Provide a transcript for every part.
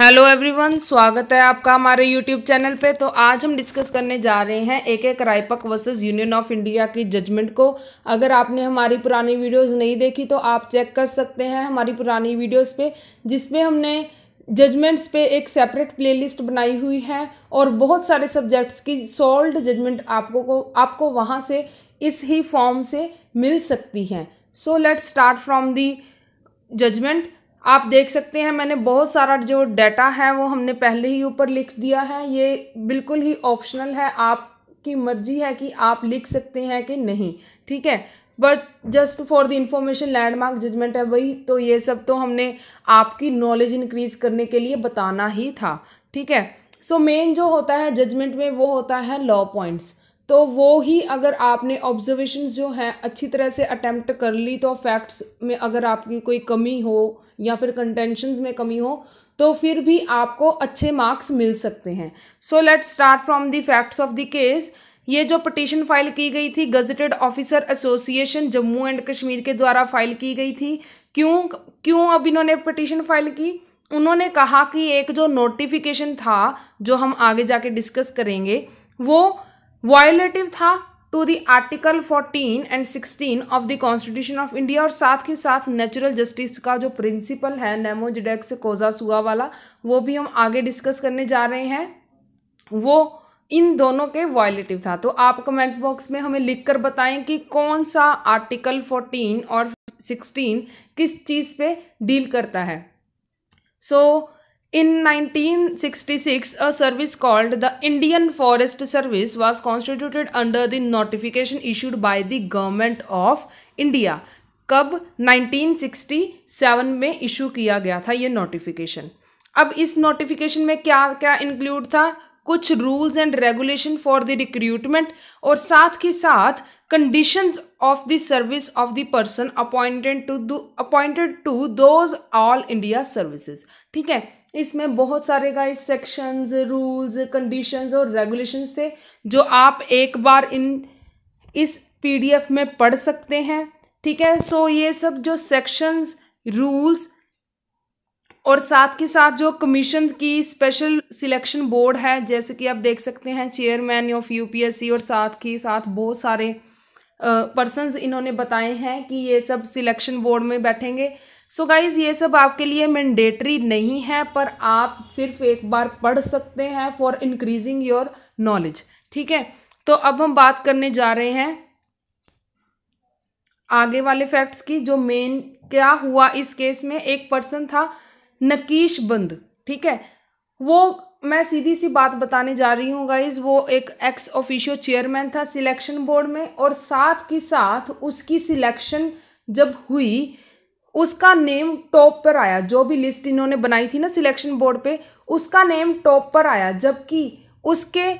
Hello everyone स्वागत है आपका हमारे यूट्यूब चैनल पे तो आज हम डिस्कस करने जा रहे हैं एक एक Kraipak versus union of India की जजमेंट को अगर आपने हमारी पुरानी वीडियोस नहीं देखी तो आप चेक कर सकते हैं हमारी पुरानी वीडियोस पे जिसमें हमने जजमेंट्स पे एक सेपरेट प्लेलिस्ट बनाई हुई है और बहुत सारे सब्जेक्ट्स की सोल्ड जजमेंट आपको को आपको वहाँ से इस ही फॉर्म से मिल सकती हैं so let start from the judgment आप देख सकते हैं मैंने बहुत सारा जो डाटा है वो हमने पहले ही ऊपर लिख दिया है ये बिल्कुल ही ऑप्शनल है आपकी मर्जी है कि आप लिख सकते हैं कि नहीं ठीक है but just for the information landmark judgment है वही तो ये सब तो हमने आपकी नॉलेज इंक्रीज करने के लिए बताना ही था ठीक है सो so, मेन जो होता है जजमेंट में वो होता है लॉ पॉइंट्स तो वो ही अगर आपने ऑब्जर्वेशन जो हैं अच्छी तरह से अटैम्प्ट कर ली तो फैक्ट्स में अगर आपकी कोई कमी हो या फिर कंटेंशन में कमी हो तो फिर भी आपको अच्छे मार्क्स मिल सकते हैं so let start from the facts of the case ये जो पटिशन फाइल की गई थी gazetted officer association Jammu and Kashmir के द्वारा फाइल की गई थी क्यों क्यों अब इन्होंने पटिशन फाइल की उन्होंने कहा कि एक जो नोटिफिकेशन था जो हम आगे जाके डिस्कस करेंगे वो वायोलेटिव था to the article 14 and 16 of the constitution of India और साथ ही साथ नेचुरल जस्टिस का जो प्रिंसिपल है नेमोजिडेक्स कोजा सुआ वाला वो भी हम आगे डिस्कस करने जा रहे हैं वो इन दोनों के वॉयलेटिव था तो आप कमेंट बॉक्स में हमें लिख कर बताएं कि कौन सा आर्टिकल 14 और 16 किस चीज़ पे डील करता है सो so, In 1966, a service called the Indian Forest Service was constituted under the notification issued by the Government of India. कब 1967 में इशू किया गया था ये नोटिफिकेशन अब इस नोटिफिकेशन में क्या क्या इंक्लूड था कुछ rules and regulation for the recruitment और साथ ही साथ conditions of the service of the person appointed to appointed to those all India services ठीक है इसमें बहुत सारे गाइस सेक्शंस रूल्स कंडीशंस और रेगुलेशंस थे जो आप एक बार इन इस पीडीएफ में पढ़ सकते हैं ठीक है सो so, ये सब जो सेक्शंस रूल्स और साथ के साथ जो कमीशन की स्पेशल सिलेक्शन बोर्ड है जैसे कि आप देख सकते हैं चेयरमैन ऑफ यूपीएससी और साथ के साथ बहुत सारे पर्सनस इन्होंने बताए हैं कि ये सब सिलेक्शन बोर्ड में बैठेंगे सो so गाइज़ ये सब आपके लिए मैंडेटरी नहीं है पर आप सिर्फ एक बार पढ़ सकते हैं फॉर इंक्रीजिंग योर नॉलेज ठीक है तो अब हम बात करने जा रहे हैं आगे वाले फैक्ट्स की जो मेन क्या हुआ इस केस में एक पर्सन था नकीश बंद ठीक है वो मैं सीधी सी बात बताने जा रही हूँ गाइज वो एक एक्स ऑफिशियो चेयरमैन था सिलेक्शन बोर्ड में और साथ के साथ उसकी सिलेक्शन जब हुई उसका नेम टॉप पर आया जो भी लिस्ट इन्होंने बनाई थी ना सिलेक्शन बोर्ड पे उसका नेम टॉप पर आया जबकि उसके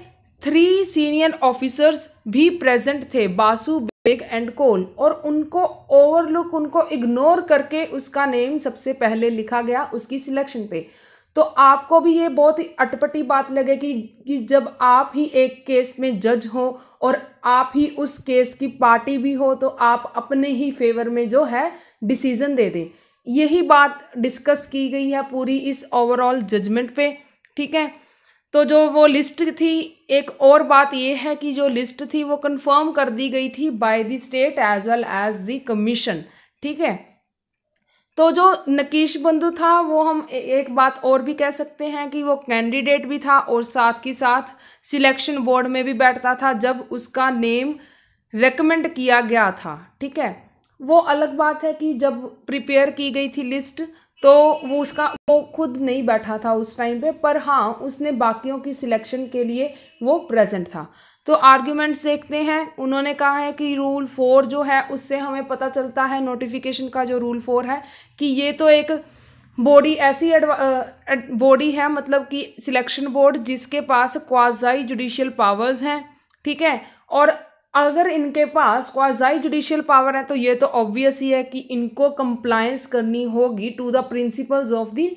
थ्री सीनियर ऑफिसर्स भी प्रेजेंट थे बासु बेग एंड कोल और उनको ओवरलुक उनको इग्नोर करके उसका नेम सबसे पहले लिखा गया उसकी सिलेक्शन पे तो आपको भी ये बहुत ही अटपटी बात लगेगी कि जब आप ही एक केस में जज हो और आप ही उस केस की पार्टी भी हो तो आप अपने ही फेवर में जो है डिसीज़न दे दें यही बात डिस्कस की गई है पूरी इस ओवरऑल जजमेंट पे ठीक है तो जो वो लिस्ट थी एक और बात ये है कि जो लिस्ट थी वो कंफर्म कर दी गई थी by the state as well as the commission ठीक है तो जो नकीश बंधु था वो हम एक बात और भी कह सकते हैं कि वो कैंडिडेट भी था और साथ ही साथ सिलेक्शन बोर्ड में भी बैठता था जब उसका नेम रेकमेंड किया गया था ठीक है वो अलग बात है कि जब प्रिपेयर की गई थी लिस्ट तो वो उसका वो खुद नहीं बैठा था उस टाइम पे पर हाँ उसने बाकियों की सिलेक्शन के लिए वो प्रेजेंट था तो आर्ग्यूमेंट्स देखते हैं उन्होंने कहा है कि रूल फोर जो है उससे हमें पता चलता है नोटिफिकेशन का जो रूल फोर है कि ये तो एक बॉडी ऐसी बॉडी है मतलब कि सिलेक्शन बोर्ड जिसके पास क्वाजाई जुडिशियल पावर्स हैं ठीक है और अगर इनके पास क्वाजाई जुडिशियल पावर है तो ये तो ऑब्वियस ही है कि इनको कंप्लायंस करनी होगी to the principles of the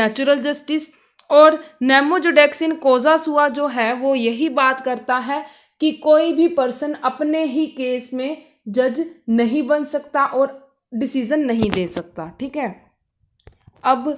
natural justice और नेमोजोडेक्सिन कोजासुआ जो है वो यही बात करता है कि कोई भी पर्सन अपने ही केस में जज नहीं बन सकता और डिसीज़न नहीं दे सकता ठीक है अब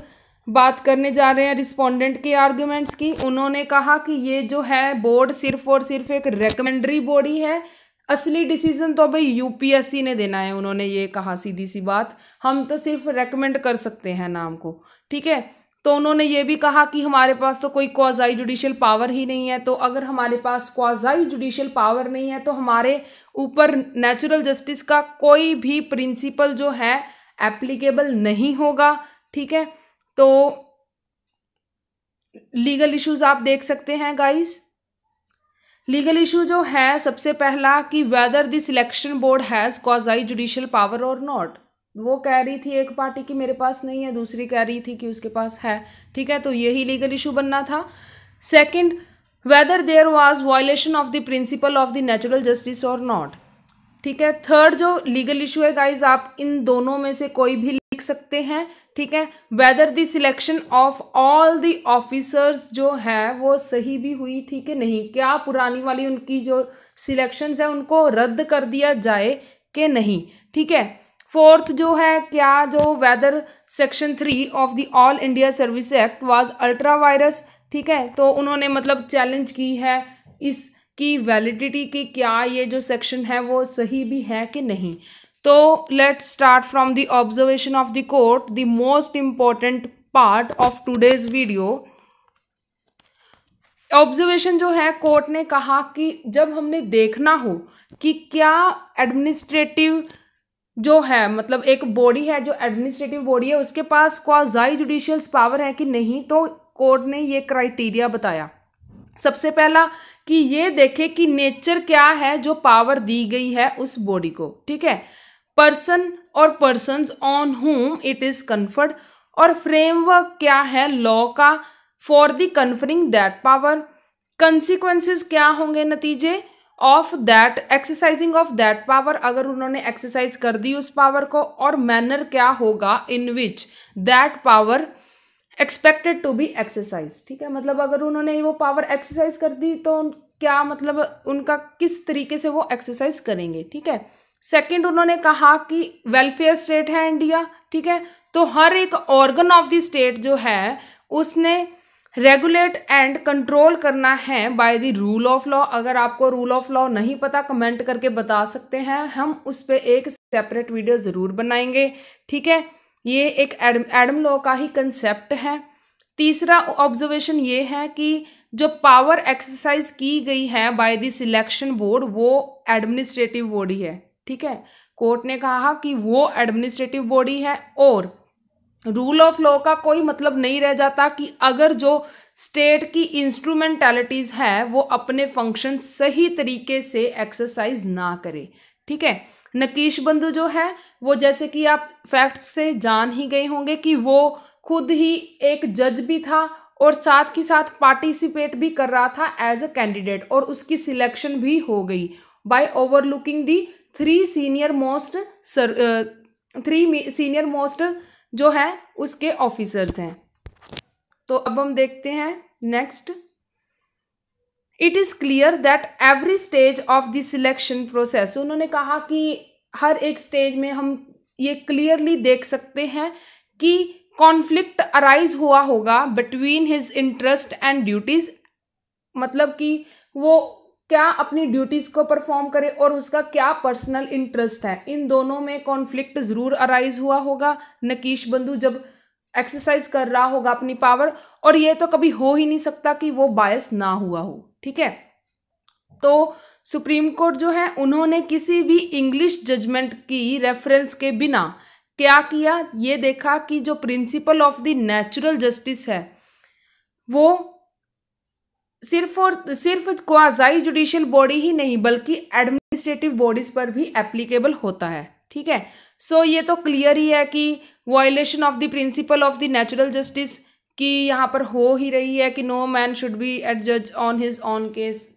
बात करने जा रहे हैं रिस्पोंडेंट के आर्ग्यूमेंट्स की उन्होंने कहा कि ये जो है बोर्ड सिर्फ और सिर्फ एक रेकमेंडरी बॉडी है असली डिसीजन तो भाई यूपीएससी ने देना है उन्होंने ये कहा सीधी सी बात हम तो सिर्फ रेकमेंड कर सकते हैं नाम को ठीक है तो उन्होंने ये भी कहा कि हमारे पास तो कोई क्वाजाई जुडिशल पावर ही नहीं है तो अगर हमारे पास क्वाजाई जुडिशल पावर नहीं है तो हमारे ऊपर नेचुरल जस्टिस का कोई भी प्रिंसिपल जो है एप्लीकेबल नहीं होगा ठीक है तो लीगल इश्यूज आप देख सकते हैं गाइस लीगल इशू जो है सबसे पहला कि whether the selection board has quasi judicial power और नॉट वो कह रही थी एक पार्टी की मेरे पास नहीं है दूसरी कह रही थी कि उसके पास है ठीक है तो यही लीगल इशू बनना था second whether there was violation of the principle of the natural justice और नॉट ठीक है थर्ड जो लीगल इशू है गाइज आप इन दोनों में से कोई भी लिख सकते हैं ठीक है whether the selection of all the officers जो है वो सही भी हुई थी कि नहीं क्या पुरानी वाली उनकी जो सिलेक्शंस है उनको रद्द कर दिया जाए कि नहीं ठीक है फोर्थ जो है क्या जो whether section three of the all India service act was ultra vires ठीक है तो उन्होंने मतलब चैलेंज की है इसकी वैलिडिटी की क्या ये जो सेक्शन है वो सही भी है कि नहीं तो let start from the observation of the court the most important part of today's video observation जो है कोर्ट ने कहा कि जब हमने देखना हो कि क्या एडमिनिस्ट्रेटिव जो है मतलब एक बॉडी है जो एडमिनिस्ट्रेटिव बॉडी है उसके पास क्वाजाई जुडिशियल्स पावर है कि नहीं तो कोर्ट ने ये क्राइटेरिया बताया सबसे पहला कि ये देखे कि नेचर क्या है जो पावर दी गई है उस बॉडी को ठीक है पर्सन और person on whom it is conferred और फ्रेमवर्क क्या है लॉ का for the conferring that power consequences क्या होंगे नतीजे of that exercising of that power अगर उन्होंने एक्सरसाइज कर दी उस पावर को और मैनर क्या होगा in which that power expected to be exercise ठीक है मतलब अगर उन्होंने वो पावर एक्सरसाइज कर दी तो क्या मतलब उनका किस तरीके से वो एक्सरसाइज करेंगे ठीक है सेकेंड उन्होंने कहा कि वेलफेयर स्टेट है इंडिया ठीक है तो हर एक ऑर्गन ऑफ द स्टेट जो है उसने रेगुलेट एंड कंट्रोल करना है by the rule of law अगर आपको रूल ऑफ लॉ नहीं पता कमेंट करके बता सकते हैं हम उस पर एक सेपरेट वीडियो ज़रूर बनाएंगे ठीक है ये एक एडम एडम लॉ का ही कंसेप्ट है तीसरा ऑब्जर्वेशन ये है कि जो पावर एक्सरसाइज की गई है बाय द सिलेक्शन बोर्ड वो एडमिनिस्ट्रेटिव बॉडी है ठीक है कोर्ट ने कहा कि वो एडमिनिस्ट्रेटिव बॉडी है और रूल ऑफ लॉ का कोई मतलब नहीं रह जाता कि अगर जो स्टेट की इंस्ट्रूमेंटैलिटीज़ है वो अपने फंक्शन सही तरीके से एक्सरसाइज ना करे ठीक है नकीश बंधु जो है वो जैसे कि आप फैक्ट से जान ही गए होंगे कि वो खुद ही एक जज भी था और साथ ही साथ पार्टिसिपेट भी कर रहा था एज अ कैंडिडेट और उसकी सिलेक्शन भी हो गई by overlooking the three senior most sir three senior most जो है उसके ऑफिसर्स हैं तो अब हम देखते हैं next it is clear that every stage of the selection process उन्होंने कहा कि हर एक स्टेज में हम ये क्लियरली देख सकते हैं कि कॉन्फ्लिक्ट अराइज हुआ होगा between his interest and duties मतलब कि वो क्या अपनी ड्यूटीज़ को परफॉर्म करे और उसका क्या पर्सनल इंटरेस्ट है इन दोनों में कॉन्फ्लिक्ट ज़रूर अराइज हुआ होगा नकीश बंधु जब एक्सरसाइज कर रहा होगा अपनी पावर और ये तो कभी हो ही नहीं सकता कि वो बायस ना हुआ हो ठीक है तो सुप्रीम कोर्ट जो है उन्होंने किसी भी इंग्लिश जजमेंट की रेफरेंस के बिना क्या किया ये देखा कि जो principle of the natural justice है वो सिर्फ और सिर्फ क्वाजाई जुडिशियल बॉडी ही नहीं बल्कि एडमिनिस्ट्रेटिव बॉडीज पर भी एप्लीकेबल होता है ठीक है सो so, ये तो क्लियर ही है कि violation of the principle of the natural justice कि यहाँ पर हो ही रही है कि no man should be at जज ऑन हिज ऑन केस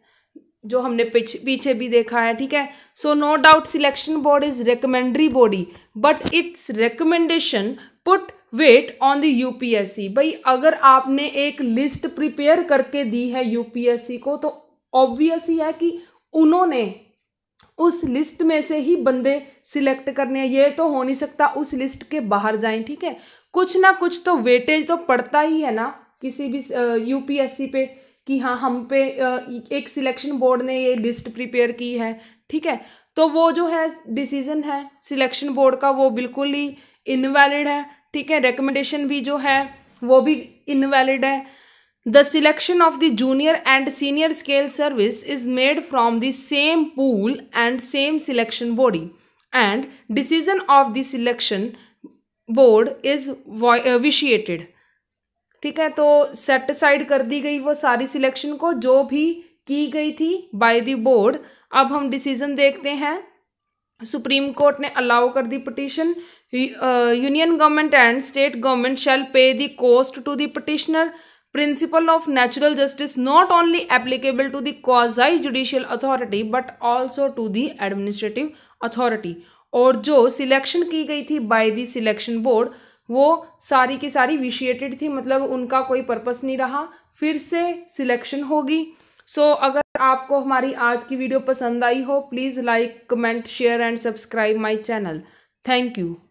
जो हमने पिछ, पीछे भी देखा है ठीक है so no doubt selection board is recommendatory body but it's recommendation put weight on the UPSC भाई अगर आपने एक लिस्ट प्रिपेयर करके दी है यूपीएससी को तो ऑब्वियस ही है कि उन्होंने उस लिस्ट में से ही बंदे सिलेक्ट करने हैं ये तो हो नहीं सकता उस लिस्ट के बाहर जाएं ठीक है कुछ ना कुछ तो वेटेज तो पड़ता ही है ना किसी भी यूपीएससी पे कि हाँ हम पे एक सिलेक्शन बोर्ड ने ये लिस्ट प्रिपेयर की है ठीक है तो वो जो है डिसीजन है सिलेक्शन बोर्ड का वो बिल्कुल ही इनवैलिड है ठीक है रिकमेंडेशन भी जो है वो भी इनवैलिड है the selection of the junior and senior scale service is made from the same pool and same selection body and decision of the selection board is vitiated ठीक है तो सेट साइड कर दी गई वो सारी सिलेक्शन को जो भी की गई थी बाय द बोर्ड अब हम डिसीजन देखते हैं सुप्रीम कोर्ट ने अलाउ कर दी petition union government and state government shall pay the cost to the petitioner principle of natural justice not only applicable to the quasi judicial authority but also to the administrative authority और जो selection की गई थी by the selection board वो सारी की सारी विशिएटेड थी मतलब उनका कोई पर्पस नहीं रहा फिर से सिलेक्शन होगी सो so, अगर आपको हमारी आज की वीडियो पसंद आई हो please like comment share and subscribe my channel thank you